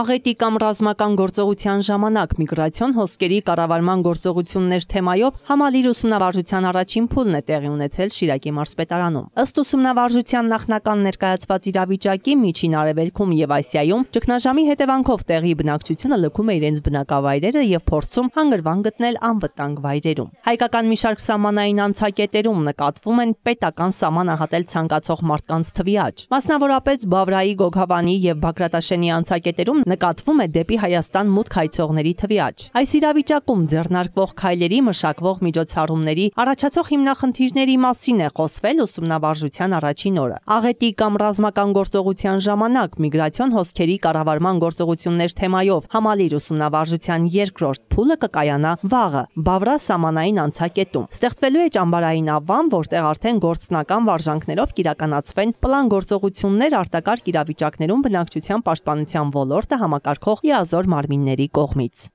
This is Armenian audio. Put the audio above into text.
Աղետի կամ ռազմական գործողության ժամանակ միգրացիոն հոսկերի կառավարման գործողություններ թեմայով համալիր ուսումնավարժության առաջին փուլն է տեղի ունեցել Շիրակի մարզպետարանում։ Ըստ ուսումնավարժության նախնական ներկայացված իրավիճակի միջին արևելքում եւ Ասիայում ճգնաժամի հետևանքով տեղի բնակչությունը լքում է իրենց բնակավայրերը եւ փորձում հանգրվան գտնել անվտանգ վայրերում։ Հայկական մի շարք սահմանային անցակետերում նկատվում են պետական սահմանը հատել ցանկացող մարդկանց թվի աճ։ Մասնավորապես Բավրայի, Գոգհավանի եւ Բագրատաշենի անցակետերում տարիքում նկատվում է դեպի Հայաստան մուտք հայցողների թվի աճ։ Այս իրավիճակում ձեռնարկվող քայլերի մշակվող միջոցառումների առաջացող հիմնախնդիրների մասին է խոսվել ուսումնավարժության առաջին օրը։ Աղետի կամ ռազմական գործողության ժամանակ միգրացիոն հոսքերի կառավարման գործողություններ թեմայով համալիր ուսումնավարժության երկրորդ փուլը կկայանա վաղը Բավրա սամանային անցակետում։ Ստեղծվելու է ճամբարային ավան, որտեղ արդեն գործնական վարժանքներով կիրականացվեն պլան գործողություններ արտակարգ իրավիճակներում բնակչության պաշտպանության ոլորտ համակարգող լիազոր մարմինների կողմից։